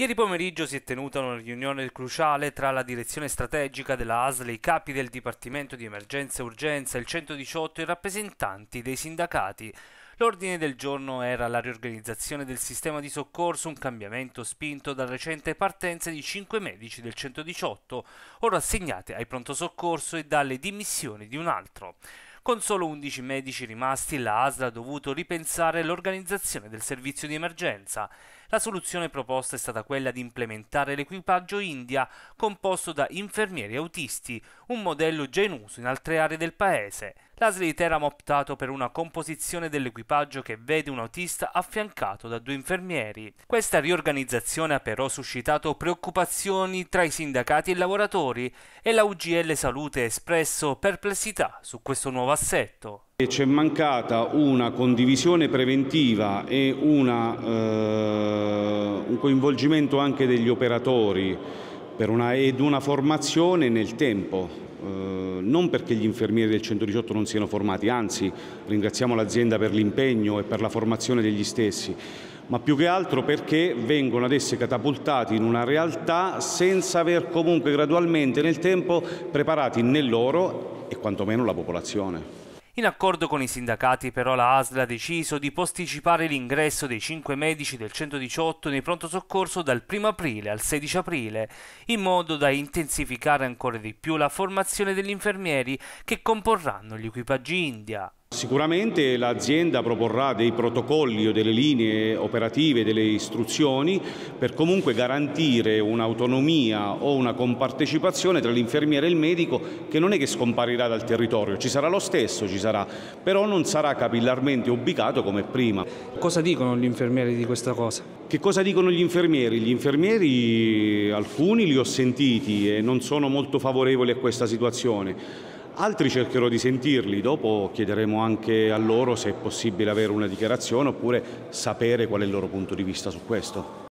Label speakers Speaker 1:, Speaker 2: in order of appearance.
Speaker 1: Ieri pomeriggio si è tenuta una riunione cruciale tra la direzione strategica della ASL, i capi del Dipartimento di Emergenza e Urgenza, il 118 e i rappresentanti dei sindacati. L'ordine del giorno era la riorganizzazione del sistema di soccorso, un cambiamento spinto dalla recente partenza di 5 medici del 118, ora assegnati ai pronto soccorso e dalle dimissioni di un altro. Con solo 11 medici rimasti, la ASL ha dovuto ripensare l'organizzazione del servizio di emergenza. La soluzione proposta è stata quella di implementare l'equipaggio India composto da infermieri autisti, un modello già in uso in altre aree del paese. La di ha optato per una composizione dell'equipaggio che vede un autista affiancato da due infermieri. Questa riorganizzazione ha però suscitato preoccupazioni tra i sindacati e i lavoratori e la UGL Salute ha espresso perplessità su questo nuovo assetto.
Speaker 2: C'è mancata una condivisione preventiva e una, eh, un coinvolgimento anche degli operatori una, ed una formazione nel tempo. Eh, non perché gli infermieri del 118 non siano formati, anzi ringraziamo l'azienda per l'impegno e per la formazione degli stessi, ma più che altro perché vengono ad essere catapultati in una realtà senza aver comunque gradualmente nel tempo preparati né loro e quantomeno la popolazione.
Speaker 1: In accordo con i sindacati però la ASL ha deciso di posticipare l'ingresso dei 5 medici del 118 nei pronto soccorso dal 1 aprile al 16 aprile, in modo da intensificare ancora di più la formazione degli infermieri che comporranno gli equipaggi India.
Speaker 2: Sicuramente l'azienda proporrà dei protocolli o delle linee operative, delle istruzioni per comunque garantire un'autonomia o una compartecipazione tra l'infermiere e il medico che non è che scomparirà dal territorio, ci sarà lo stesso, ci sarà, però non sarà capillarmente ubicato come prima.
Speaker 1: Cosa dicono gli infermieri di questa cosa? Che cosa dicono gli
Speaker 2: infermieri? Gli infermieri alcuni li ho sentiti e non sono molto favorevoli a questa situazione Altri cercherò di sentirli, dopo chiederemo anche a loro se è possibile avere una dichiarazione oppure sapere qual è il loro punto di vista su questo.